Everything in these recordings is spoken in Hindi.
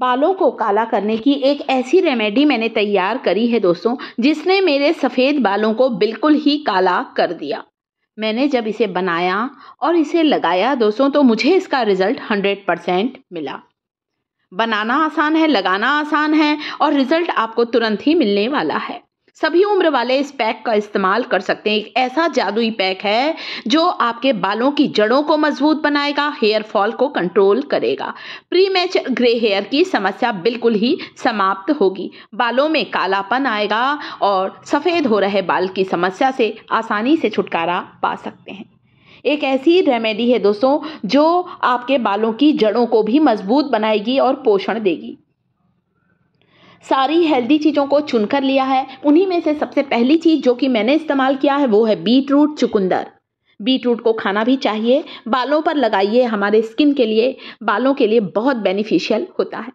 बालों को काला करने की एक ऐसी रेमेडी मैंने तैयार करी है दोस्तों जिसने मेरे सफ़ेद बालों को बिल्कुल ही काला कर दिया मैंने जब इसे बनाया और इसे लगाया दोस्तों तो मुझे इसका रिज़ल्ट हंड्रेड परसेंट मिला बनाना आसान है लगाना आसान है और रिज़ल्ट आपको तुरंत ही मिलने वाला है सभी उम्र वाले इस पैक का इस्तेमाल कर सकते हैं एक ऐसा जादुई पैक है जो आपके बालों की जड़ों को मजबूत बनाएगा हेयर फॉल को कंट्रोल करेगा प्री मैच ग्रे हेयर की समस्या बिल्कुल ही समाप्त होगी बालों में कालापन आएगा और सफ़ेद हो रहे बाल की समस्या से आसानी से छुटकारा पा सकते हैं एक ऐसी रेमेडी है दोस्तों जो आपके बालों की जड़ों को भी मजबूत बनाएगी और पोषण देगी सारी हेल्दी चीज़ों को चुनकर लिया है उन्हीं में से सबसे पहली चीज़ जो कि मैंने इस्तेमाल किया है वो है बीट रूट चुकंदर बीट रूट को खाना भी चाहिए बालों पर लगाइए हमारे स्किन के लिए बालों के लिए बहुत बेनिफिशियल होता है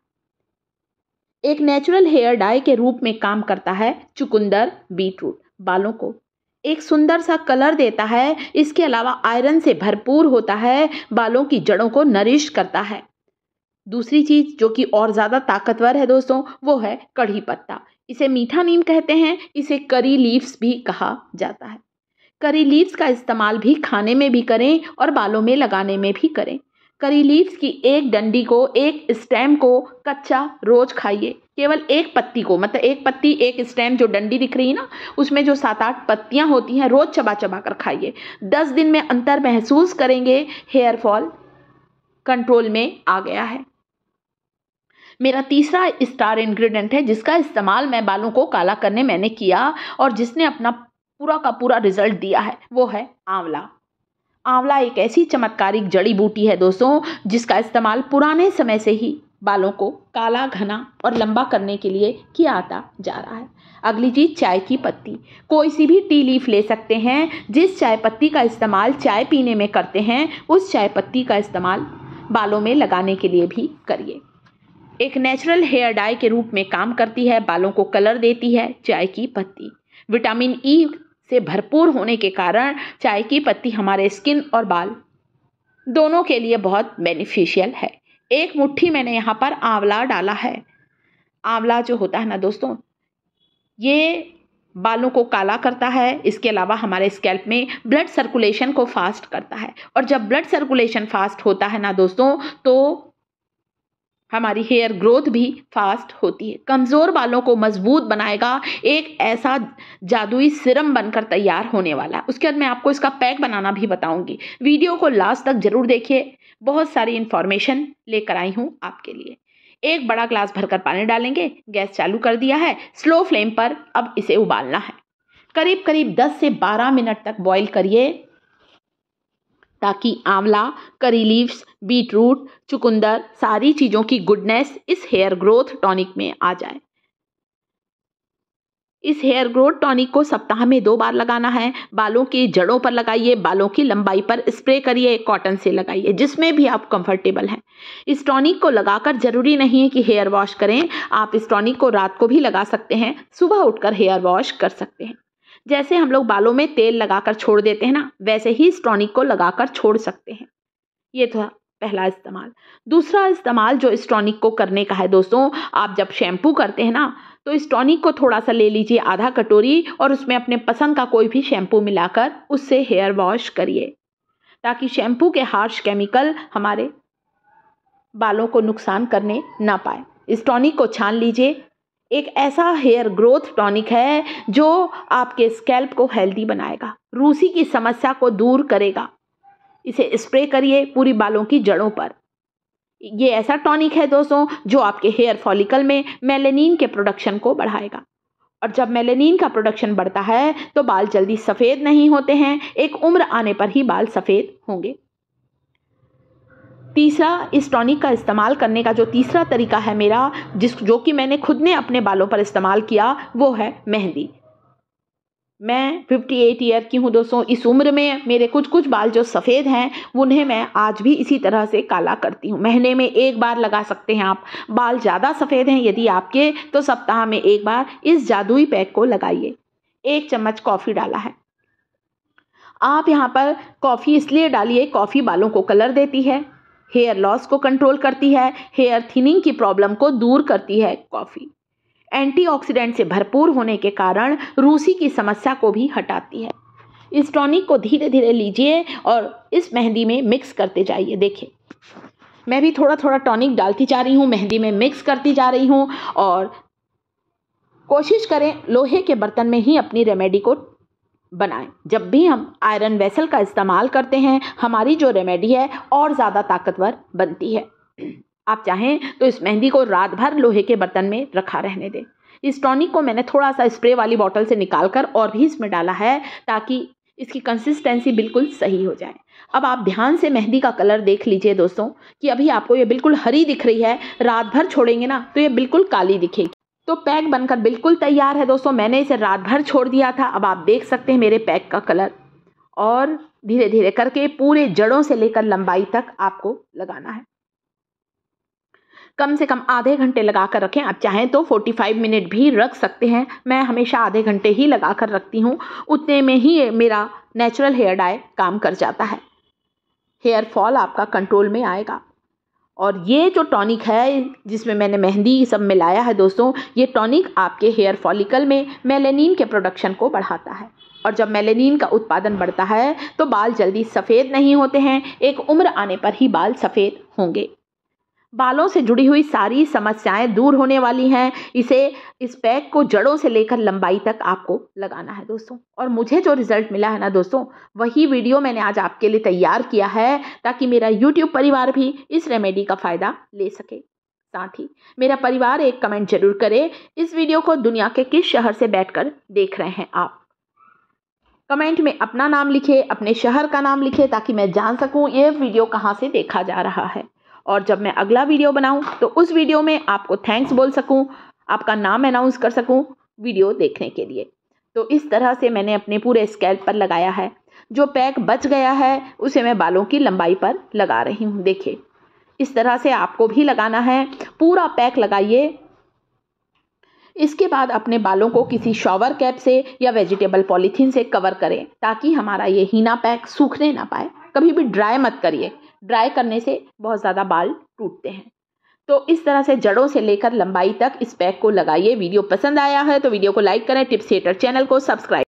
एक नेचुरल हेयर डाई के रूप में काम करता है चुकंदर बीट रूट बालों को एक सुंदर सा कलर देता है इसके अलावा आयरन से भरपूर होता है बालों की जड़ों को नरिश करता है दूसरी चीज़ जो कि और ज़्यादा ताकतवर है दोस्तों वो है कढ़ी पत्ता इसे मीठा नीम कहते हैं इसे करी लीव्स भी कहा जाता है करी लीव्स का इस्तेमाल भी खाने में भी करें और बालों में लगाने में भी करें करी लीव्स की एक डंडी को एक स्टेम को कच्चा रोज खाइए केवल एक पत्ती को मतलब एक पत्ती एक स्टेम जो डंडी दिख रही है ना उसमें जो सात आठ पत्तियां होती हैं रोज चबा चबा कर खाइए दस दिन में अंतर महसूस करेंगे हेयर फॉल कंट्रोल में आ गया है मेरा तीसरा स्टार इंग्रेडिएंट है जिसका इस्तेमाल मैं बालों को काला करने मैंने किया और जिसने अपना पूरा का पूरा रिजल्ट दिया है वो है आंवला आंवला एक ऐसी चमत्कारिक जड़ी बूटी है दोस्तों जिसका इस्तेमाल पुराने समय से ही बालों को काला घना और लंबा करने के लिए किया आता जा रहा है अगली चीज चाय की पत्ती कोई सी भी टी लीफ ले सकते हैं जिस चाय पत्ती का इस्तेमाल चाय पीने में करते हैं उस चाय पत्ती का इस्तेमाल बालों में लगाने के लिए भी करिए एक नेचुरल हेयर डाई के रूप में काम करती है बालों को कलर देती है चाय की पत्ती विटामिन ई e से भरपूर होने के कारण चाय की पत्ती हमारे स्किन और बाल दोनों के लिए बहुत बेनिफिशियल है एक मुट्ठी मैंने यहाँ पर आंवला डाला है आंवला जो होता है ना दोस्तों ये बालों को काला करता है इसके अलावा हमारे स्कैल्प में ब्लड सर्कुलेशन को फास्ट करता है और जब ब्लड सर्कुलेशन फास्ट होता है ना दोस्तों तो हमारी हेयर ग्रोथ भी फास्ट होती है कमज़ोर बालों को मजबूत बनाएगा एक ऐसा जादुई सिरम बनकर तैयार होने वाला है उसके बाद मैं आपको इसका पैक बनाना भी बताऊंगी वीडियो को लास्ट तक ज़रूर देखिए बहुत सारी इन्फॉर्मेशन लेकर आई हूँ आपके लिए एक बड़ा ग्लास भरकर पानी डालेंगे गैस चालू कर दिया है स्लो फ्लेम पर अब इसे उबालना है करीब करीब 10 से 12 मिनट तक बॉईल करिए ताकि आंवला करी लीव्स बीटरूट चुकंदर सारी चीज़ों की गुडनेस इस हेयर ग्रोथ टॉनिक में आ जाए इस हेयर ग्रोथ टॉनिक को सप्ताह में दो बार लगाना है बालों की जड़ों पर लगाइए बालों की लंबाई पर स्प्रे करिए कॉटन से लगाइए जिसमें भी आप कंफर्टेबल हैं इस टॉनिक को लगाकर जरूरी नहीं है कि हेयर वॉश करें आप इस टॉनिक को रात को भी लगा सकते हैं सुबह उठकर हेयर वॉश कर सकते हैं जैसे हम लोग बालों में तेल लगाकर छोड़ देते हैं ना वैसे ही इस टॉनिक को लगाकर छोड़ सकते हैं ये था पहला इस्तेमाल दूसरा इस्तेमाल जो इस टॉनिक को करने का है दोस्तों आप जब शैम्पू करते हैं ना तो इस टॉनिक को थोड़ा सा ले लीजिए आधा कटोरी और उसमें अपने पसंद का कोई भी शैम्पू मिलाकर उससे हेयर वॉश करिए ताकि शैम्पू के हार्श केमिकल हमारे बालों को नुकसान करने ना पाए इस टॉनिक को छान लीजिए एक ऐसा हेयर ग्रोथ टॉनिक है जो आपके स्कैल्प को हेल्दी बनाएगा रूसी की समस्या को दूर करेगा इसे स्प्रे करिए पूरी बालों की जड़ों पर ये ऐसा टॉनिक है दोस्तों जो आपके हेयर फॉलिकल में मेलेनिन के प्रोडक्शन को बढ़ाएगा और जब मेलेनिन का प्रोडक्शन बढ़ता है तो बाल जल्दी सफ़ेद नहीं होते हैं एक उम्र आने पर ही बाल सफ़ेद होंगे तीसरा इस टॉनिक का इस्तेमाल करने का जो तीसरा तरीका है मेरा जिस जो कि मैंने खुद ने अपने बालों पर इस्तेमाल किया वो है मेहंदी मैं 58 ईयर की हूँ दोस्तों इस उम्र में मेरे कुछ कुछ बाल जो सफ़ेद हैं उन्हें मैं आज भी इसी तरह से काला करती हूँ महीने में एक बार लगा सकते हैं आप बाल ज़्यादा सफ़ेद हैं यदि आपके तो सप्ताह में एक बार इस जादुई पैक को लगाइए एक चम्मच कॉफ़ी डाला है आप यहाँ पर कॉफ़ी इसलिए डालिए कॉफ़ी बालों को कलर देती है हेयर लॉस को कंट्रोल करती है हेयर थिनिंग की प्रॉब्लम को दूर करती है कॉफ़ी एंटीऑक्सीडेंट से भरपूर होने के कारण रूसी की समस्या को भी हटाती है इस टॉनिक को धीरे धीरे लीजिए और इस मेहंदी में मिक्स करते जाइए देखिए मैं भी थोड़ा थोड़ा टॉनिक डालती जा रही हूँ मेहंदी में मिक्स करती जा रही हूँ और कोशिश करें लोहे के बर्तन में ही अपनी रेमेडी को बनाएं जब भी हम आयरन वेसल का इस्तेमाल करते हैं हमारी जो रेमेडी है और ज़्यादा ताकतवर बनती है आप चाहें तो इस मेहंदी को रात भर लोहे के बर्तन में रखा रहने दें इस टॉनिक को मैंने थोड़ा सा स्प्रे वाली बॉटल से निकाल कर और भी इसमें डाला है ताकि इसकी कंसिस्टेंसी बिल्कुल सही हो जाए अब आप ध्यान से मेहंदी का कलर देख लीजिए दोस्तों कि अभी आपको ये बिल्कुल हरी दिख रही है रात भर छोड़ेंगे ना तो ये बिल्कुल काली दिखेगी तो पैक बनकर बिल्कुल तैयार है दोस्तों मैंने इसे रात भर छोड़ दिया था अब आप देख सकते हैं मेरे पैक का कलर और धीरे धीरे करके पूरे जड़ों से लेकर लंबाई तक आपको लगाना है कम से कम आधे घंटे लगा कर रखें आप चाहें तो 45 मिनट भी रख सकते हैं मैं हमेशा आधे घंटे ही लगा कर रखती हूँ उतने में ही मेरा नेचुरल हेयर डाई काम कर जाता है हेयर फॉल आपका कंट्रोल में आएगा और ये जो टॉनिक है जिसमें मैंने मेहंदी सब मिलाया है दोस्तों ये टॉनिक आपके हेयर फॉलिकल में मेलेनिन के प्रोडक्शन को बढ़ाता है और जब मेलेनिन का उत्पादन बढ़ता है तो बाल जल्दी सफ़ेद नहीं होते हैं एक उम्र आने पर ही बाल सफ़ेद होंगे बालों से जुड़ी हुई सारी समस्याएं दूर होने वाली हैं इसे इस पैक को जड़ों से लेकर लंबाई तक आपको लगाना है दोस्तों और मुझे जो रिजल्ट मिला है ना दोस्तों वही वीडियो मैंने आज आपके लिए तैयार किया है ताकि मेरा यूट्यूब परिवार भी इस रेमेडी का फ़ायदा ले सके साथ ही मेरा परिवार एक कमेंट जरूर करे इस वीडियो को दुनिया के किस शहर से बैठ देख रहे हैं आप कमेंट में अपना नाम लिखे अपने शहर का नाम लिखे ताकि मैं जान सकूँ ये वीडियो कहाँ से देखा जा रहा है और जब मैं अगला वीडियो बनाऊँ तो उस वीडियो में आपको थैंक्स बोल सकूँ आपका नाम अनाउंस कर सकूँ वीडियो देखने के लिए तो इस तरह से मैंने अपने पूरे स्कैल्प पर लगाया है जो पैक बच गया है उसे मैं बालों की लंबाई पर लगा रही हूँ देखिए इस तरह से आपको भी लगाना है पूरा पैक लगाइए इसके बाद अपने बालों को किसी शॉवर कैप से या वेजिटेबल पॉलीथीन से कवर करें ताकि हमारा ये हीना पैक सूखने ना पाए कभी भी ड्राई मत करिए ड्राई करने से बहुत ज़्यादा बाल टूटते हैं तो इस तरह से जड़ों से लेकर लंबाई तक इस पैक को लगाइए वीडियो पसंद आया है तो वीडियो को लाइक करें टिप्स थिएटर चैनल को सब्सक्राइब